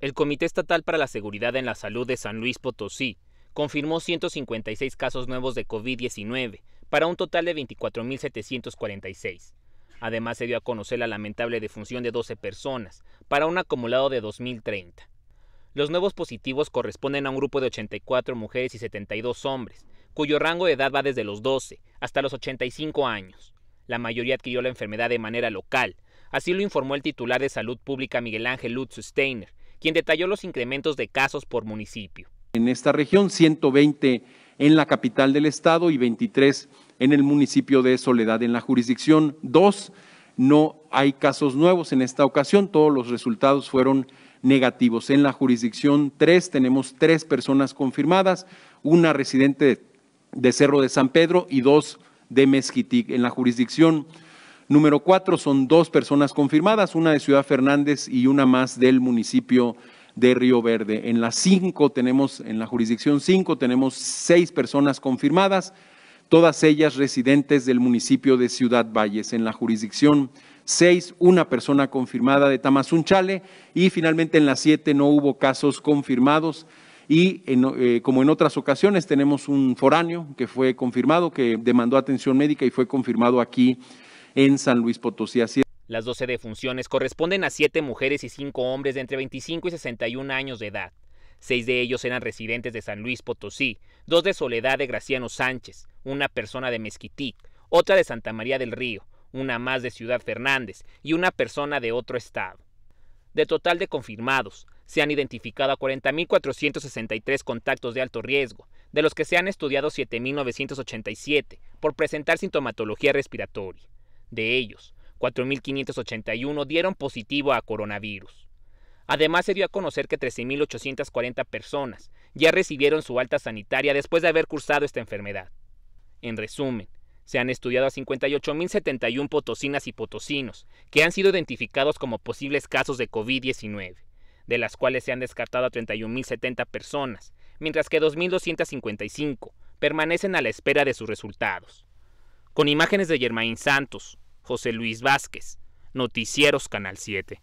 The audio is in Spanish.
El Comité Estatal para la Seguridad en la Salud de San Luis Potosí confirmó 156 casos nuevos de COVID-19, para un total de 24.746. Además se dio a conocer la lamentable defunción de 12 personas, para un acumulado de 2030. Los nuevos positivos corresponden a un grupo de 84 mujeres y 72 hombres, cuyo rango de edad va desde los 12 hasta los 85 años. La mayoría adquirió la enfermedad de manera local, así lo informó el titular de Salud Pública Miguel Ángel Lutz Steiner, quien detalló los incrementos de casos por municipio. En esta región, 120 en la capital del estado y 23 en el municipio de Soledad. En la jurisdicción 2 no hay casos nuevos en esta ocasión, todos los resultados fueron negativos. En la jurisdicción 3 tenemos tres personas confirmadas, una residente de Cerro de San Pedro y dos de Mezquitic. En la jurisdicción Número cuatro, son dos personas confirmadas, una de Ciudad Fernández y una más del municipio de Río Verde. En la cinco tenemos, en la jurisdicción cinco tenemos seis personas confirmadas, todas ellas residentes del municipio de Ciudad Valles. En la jurisdicción seis, una persona confirmada de Tamasunchale y finalmente en la siete no hubo casos confirmados y eh, como en otras ocasiones tenemos un foráneo que fue confirmado, que demandó atención médica y fue confirmado aquí en San Luis Potosí. Las 12 defunciones corresponden a 7 mujeres y 5 hombres de entre 25 y 61 años de edad. Seis de ellos eran residentes de San Luis Potosí, dos de Soledad de Graciano Sánchez, una persona de Mezquitic, otra de Santa María del Río, una más de Ciudad Fernández y una persona de otro estado. De total de confirmados, se han identificado a 40.463 contactos de alto riesgo, de los que se han estudiado 7.987 por presentar sintomatología respiratoria. De ellos, 4.581 dieron positivo a coronavirus. Además se dio a conocer que 13.840 personas ya recibieron su alta sanitaria después de haber cursado esta enfermedad. En resumen, se han estudiado a 58.071 potosinas y potosinos que han sido identificados como posibles casos de COVID-19, de las cuales se han descartado a 31.070 personas, mientras que 2.255 permanecen a la espera de sus resultados. Con imágenes de Germain Santos, José Luis Vázquez, Noticieros Canal 7.